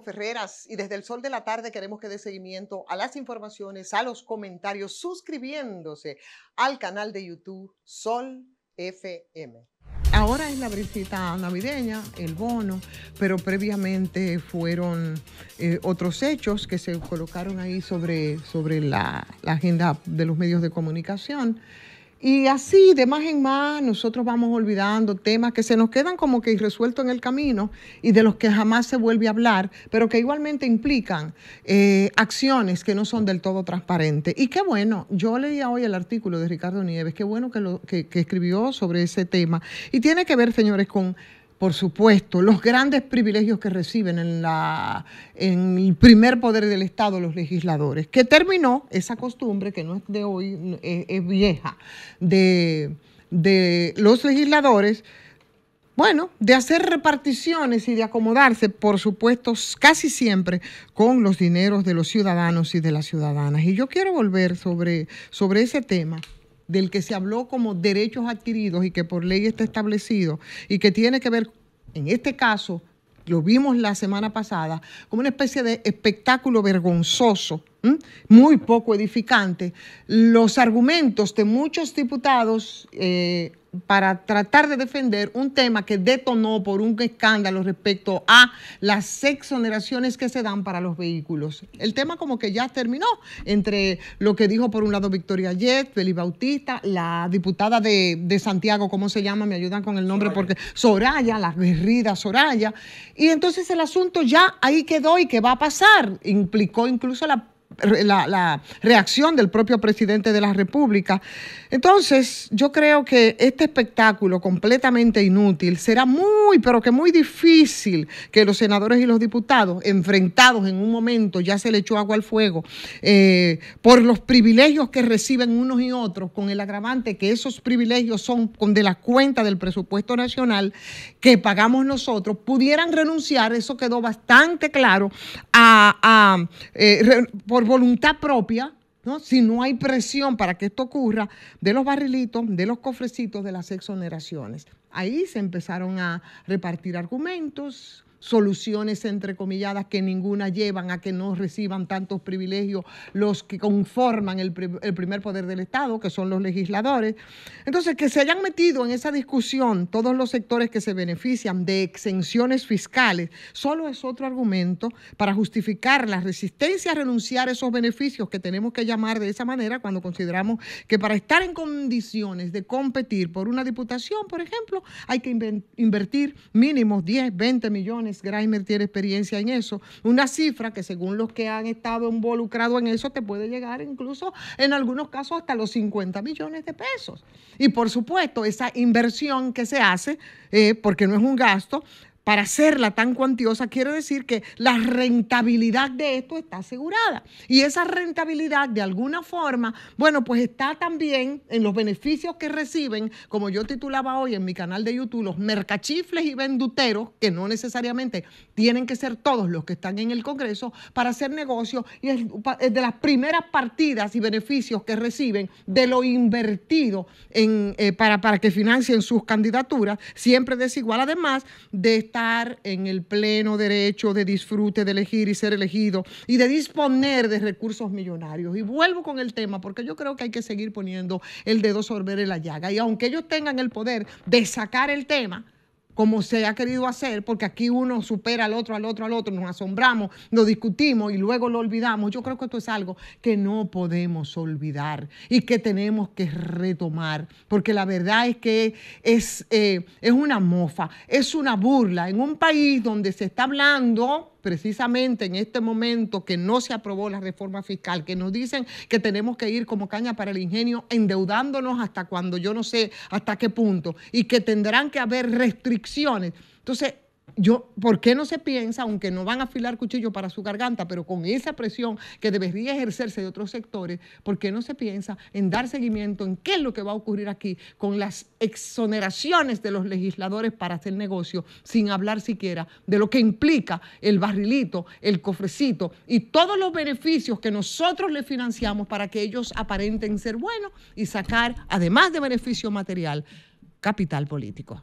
Ferreras y desde el sol de la tarde queremos que dé seguimiento a las informaciones, a los comentarios, suscribiéndose al canal de YouTube Sol FM. Ahora es la brisita navideña, el bono, pero previamente fueron eh, otros hechos que se colocaron ahí sobre, sobre la, la agenda de los medios de comunicación. Y así, de más en más, nosotros vamos olvidando temas que se nos quedan como que irresueltos en el camino y de los que jamás se vuelve a hablar, pero que igualmente implican eh, acciones que no son del todo transparentes. Y qué bueno, yo leía hoy el artículo de Ricardo Nieves, qué bueno que, lo, que, que escribió sobre ese tema. Y tiene que ver, señores, con por supuesto, los grandes privilegios que reciben en, la, en el primer poder del Estado los legisladores, que terminó esa costumbre, que no es de hoy, es, vieja, de, los legisladores bueno, de hacer reparticiones y de acomodarse, por supuesto, casi siempre con los dineros de los ciudadanos y de las ciudadanas. Y yo quiero volver sobre, sobre ese tema del que se habló como derechos adquiridos y que por ley está establecido y que tiene que ver, en este caso, lo vimos la semana pasada, como una especie de espectáculo vergonzoso muy poco edificante, los argumentos de muchos diputados eh, para tratar de defender un tema que detonó por un escándalo respecto a las exoneraciones que se dan para los vehículos. El tema como que ya terminó entre lo que dijo por un lado Victoria Yet Felipe Bautista, la diputada de, Santiago, ¿cómo se llama? Me ayudan con el nombre porque Soraya, la guerrida Soraya. Y entonces el asunto ya ahí quedó y que va a pasar. Implicó incluso la la, reacción del propio presidente de la República. Entonces, yo creo que este espectáculo completamente inútil será muy, pero que muy difícil que los senadores y los diputados, enfrentados en un momento, ya se le echó agua al fuego, eh, por los privilegios que reciben unos y otros, con el agravante que esos privilegios son de la cuenta del presupuesto nacional que pagamos nosotros, pudieran renunciar, eso quedó bastante claro, a, a eh, voluntad propia, ¿no? si no hay presión para que esto ocurra, de los barrilitos, de los cofrecitos, de las exoneraciones. Ahí se empezaron a repartir argumentos, soluciones entrecomilladas que ninguna llevan a que no reciban tantos privilegios los que conforman el, el primer poder del Estado, que son los legisladores. Entonces, que se hayan metido en esa discusión todos los sectores que se benefician de exenciones fiscales, solo es otro argumento para justificar la resistencia a renunciar a esos beneficios que tenemos que llamar de esa manera cuando consideramos que para estar en condiciones de competir por una diputación, por ejemplo, hay que invertir mínimos 10, 20 millones GREIMER tiene experiencia en eso, una cifra que según los que han estado involucrados en eso te puede llegar incluso en algunos casos hasta los 50 millones de pesos. Y por supuesto, esa inversión que se hace, eh, porque no es un gasto, para hacerla tan cuantiosa, quiero decir que la rentabilidad de esto está asegurada. Y esa rentabilidad, de alguna forma, bueno, pues está también en los beneficios que reciben, como yo titulaba hoy en mi canal de YouTube, los mercachifles y venduteros, que no necesariamente tienen que ser todos los que están en el Congreso, para hacer negocios y de las primeras partidas y beneficios que reciben de lo invertido en, eh, para, para que financien sus candidaturas, siempre desigual, además de esta en el pleno derecho de disfrute, de elegir y ser elegido y de disponer de recursos millonarios. Y vuelvo con el tema porque yo creo que hay que seguir poniendo el dedo sobre la llaga. Y aunque ellos tengan el poder de sacar el tema, como se ha querido hacer, porque aquí uno supera al otro, al otro, al otro, nos asombramos, nos discutimos y luego lo olvidamos. Yo creo que esto es algo que no podemos olvidar y que tenemos que retomar, porque la verdad es que es, eh, es una mofa, es una burla en un país donde se está hablando precisamente en este momento que no se aprobó la reforma fiscal, que nos dicen que tenemos que ir como caña para el ingenio endeudándonos hasta cuando yo no sé hasta qué punto y que tendrán que haber restricciones. Entonces, yo, ¿por qué no se piensa, aunque no van a afilar cuchillo para su garganta, pero con esa presión que debería ejercerse de otros sectores, ¿por qué no se piensa en dar seguimiento en qué es lo que va a ocurrir aquí con las exoneraciones de los legisladores para hacer negocio, sin hablar siquiera de lo que implica el barrilito, el cofrecito y todos los beneficios que nosotros les financiamos para que ellos aparenten ser buenos y sacar, además de beneficio material, capital político?